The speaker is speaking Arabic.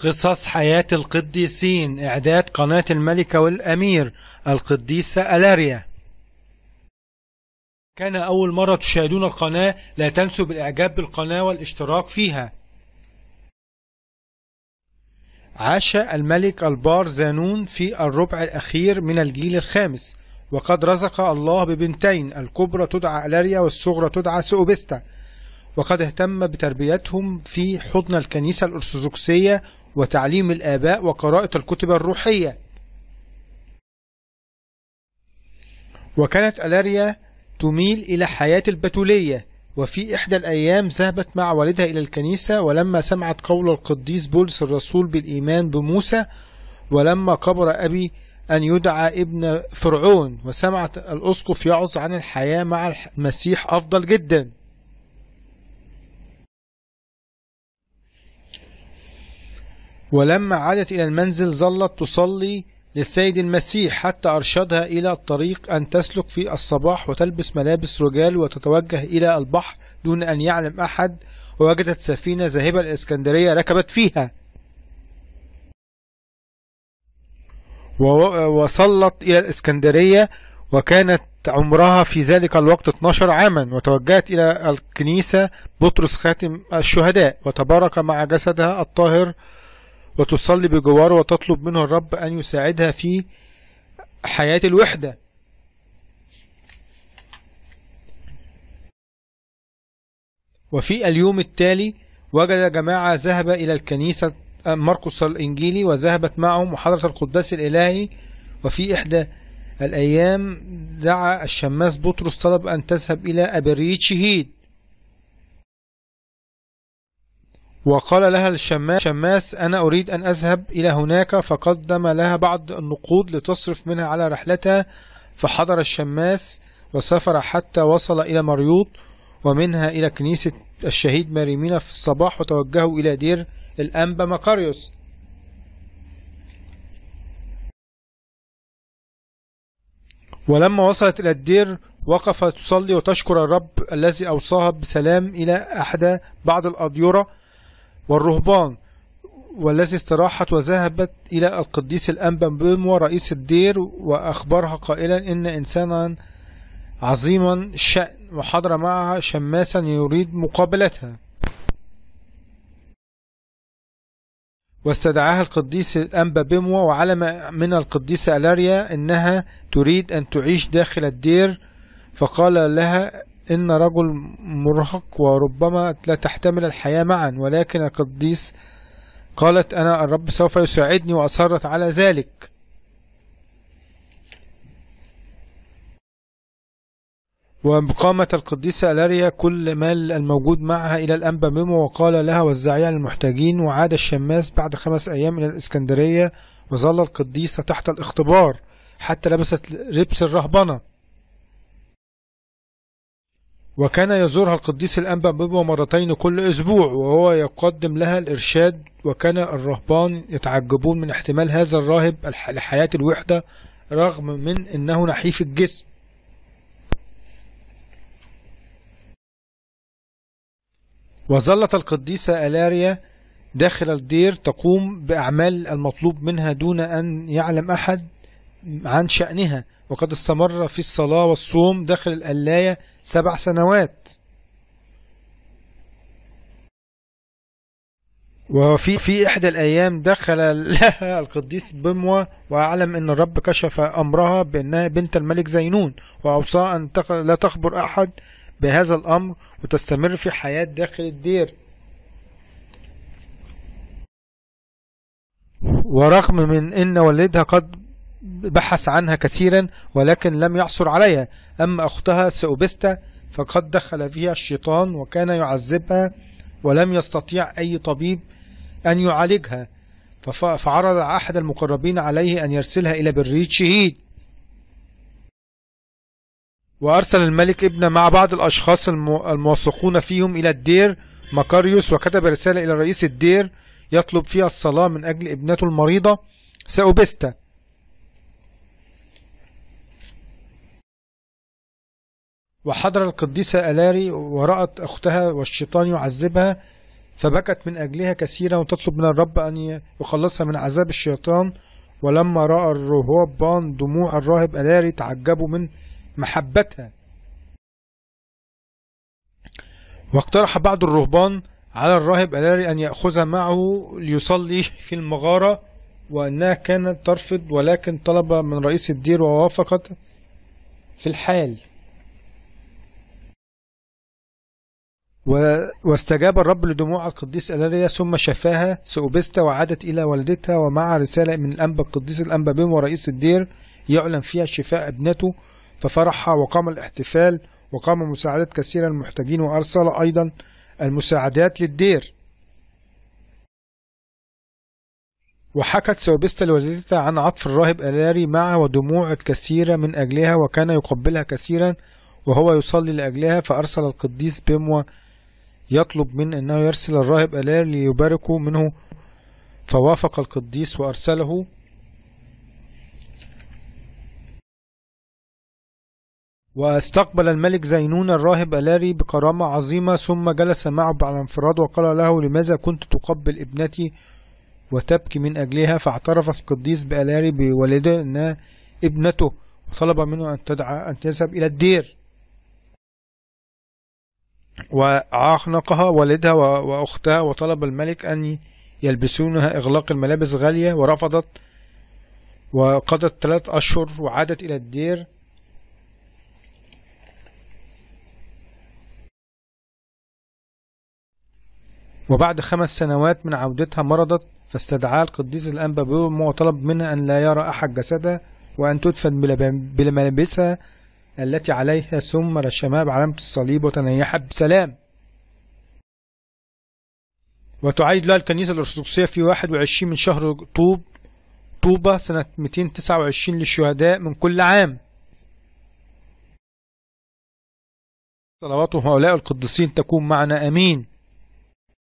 قصص حياة القديسين إعداد قناة الملكة والأمير القديسة ألاريا كان أول مرة تشاهدون القناة لا تنسوا بالإعجاب بالقناة والاشتراك فيها عاش الملك البار زانون في الربع الأخير من الجيل الخامس وقد رزق الله ببنتين الكبرى تدعى ألاريا والصغرى تدعى سؤبستا وقد اهتم بتربيتهم في حضن الكنيسة الأرثوذكسية وتعليم الآباء وقراءة الكتب الروحية وكانت ألاريا تميل إلى حياة البتولية وفي إحدى الأيام ذهبت مع والدها إلى الكنيسة ولما سمعت قول القديس بولس الرسول بالإيمان بموسى ولما قبر أبي أن يدعى ابن فرعون وسمعت الأسقف يعظ عن الحياة مع المسيح أفضل جدا ولما عادت إلى المنزل ظلت تصلي للسيد المسيح حتى أرشدها إلى الطريق أن تسلك في الصباح وتلبس ملابس رجال وتتوجه إلى البحر دون أن يعلم أحد ووجدت سفينة ذاهبة الإسكندرية ركبت فيها وصلت إلى الإسكندرية وكانت عمرها في ذلك الوقت 12 عاما وتوجهت إلى الكنيسة بطرس خاتم الشهداء وتبارك مع جسدها الطاهر وتصلي بجواره وتطلب منه الرب أن يساعدها في حياة الوحدة وفي اليوم التالي وجد جماعة ذهب إلى الكنيسة آه، مرقس الإنجيلي وذهبت معهم محاضرة القداس الإلهي وفي إحدى الأيام دعا الشماس بطرس طلب أن تذهب إلى أبريت شهيد وقال لها الشماس شماس أنا أريد أن أذهب إلى هناك فقدم لها بعض النقود لتصرف منها على رحلتها فحضر الشماس وسافر حتى وصل إلى مريوط ومنها إلى كنيسة الشهيد ماريمينا في الصباح وتوجهوا إلى دير الأنبا مقاريوس ولما وصلت إلى الدير وقفت تصلي وتشكر الرب الذي أوصاها بسلام إلى أحدى بعض الأديرة والرهبان والذي استراحت وذهبت إلى القديس الأنبا رئيس الدير وأخبرها قائلا إن إنسانا عظيما الشأن وحضر معها شماسا يريد مقابلتها واستدعاها القديس الأنبا بيموا وعلم من القديسة ألاريا إنها تريد أن تعيش داخل الدير فقال لها إن رجل مرهق وربما لا تحتمل الحياة معا ولكن القديس قالت أنا الرب سوف يساعدني وأصرت على ذلك وقامت القديسة ألاريا كل مال الموجود معها إلى الأنبا ميمو وقال لها وزعيها للمحتاجين وعاد الشماس بعد خمس أيام إلى الإسكندرية وظل القديسة تحت الاختبار حتى لبست لبس الرهبنة وكان يزورها القديس الأنبا بابا مرتين كل أسبوع وهو يقدم لها الإرشاد وكان الرهبان يتعجبون من احتمال هذا الراهب لحياة الوحدة رغم من أنه نحيف الجسم وظلت القديسة ألاريا داخل الدير تقوم بأعمال المطلوب منها دون أن يعلم أحد عن شأنها وقد استمر في الصلاة والصوم داخل الألاية سبع سنوات وفي في إحدى الأيام دخل لها القديس بموة وأعلم أن الرب كشف أمرها بأنها بنت الملك زينون وأوصاها أن لا تخبر أحد بهذا الأمر وتستمر في حياة داخل الدير ورغم من أن والدها قد بحث عنها كثيرا ولكن لم يعثر عليها أما أختها سأوبستا فقد دخل فيها الشيطان وكان يعذبها ولم يستطيع أي طبيب أن يعالجها فعرض أحد المقربين عليه أن يرسلها إلى بريد شهيد وأرسل الملك ابن مع بعض الأشخاص الموثقون فيهم إلى الدير مكاريوس وكتب رسالة إلى رئيس الدير يطلب فيها الصلاة من أجل ابنته المريضة سأوبستا وحضر القديسة ألاري ورأت أختها والشيطان يعذبها فبكت من أجلها كثيرا وتطلب من الرب أن يخلصها من عذاب الشيطان ولما رأى الرهبان دموع الراهب ألاري تعجبوا من محبتها واقترح بعض الرهبان على الراهب ألاري أن يأخذها معه ليصلي في المغارة وأنها كانت ترفض ولكن طلب من رئيس الدير ووافقت في الحال واستجاب الرب لدموع القديس ألاريا ثم شفاها سؤبستا وعادت إلى والدتها ومع رسالة من الأنبا القديس الأنبا بيم ورئيس الدير يعلن فيها شفاء ابنته ففرحها وقام الاحتفال وقام مساعدة كثير المحتاجين وأرسل أيضا المساعدات للدير وحكت سوبستا لوالدتها عن عطف الراهب ألاري معها ودموع كثيرة من أجلها وكان يقبلها كثيرا وهو يصلي لأجلها فأرسل القديس بيموا يطلب من أنه يرسل الراهب ألير ليباركه منه فوافق القديس وأرسله واستقبل الملك زينون الراهب ألاري بكرامة عظيمة ثم جلس معه على انفراد وقال له لماذا كنت تقبل ابنتي وتبكي من أجلها فاعترف القديس بألاري بوالده أنها ابنته وطلب منه أن تدعى أن تذهب إلى الدير وعانقها والدها وأختها وطلب الملك أن يلبسونها إغلاق الملابس غالية ورفضت وقضت ثلاث أشهر وعادت إلى الدير وبعد خمس سنوات من عودتها مرضت فاستدعاها القديس الأنبا بيوم وطلب منها أن لا يرى أحد جسدها وأن تدفن بملابسها التي عليها سمر الشمام علامة الصليب وتنيحت بسلام وتعيد لها الكنيسة الأرثوذكسية في 21 من شهر طوب طوبة سنة 229 للشهداء من كل عام صلوات هؤلاء القديسين تكون معنا أمين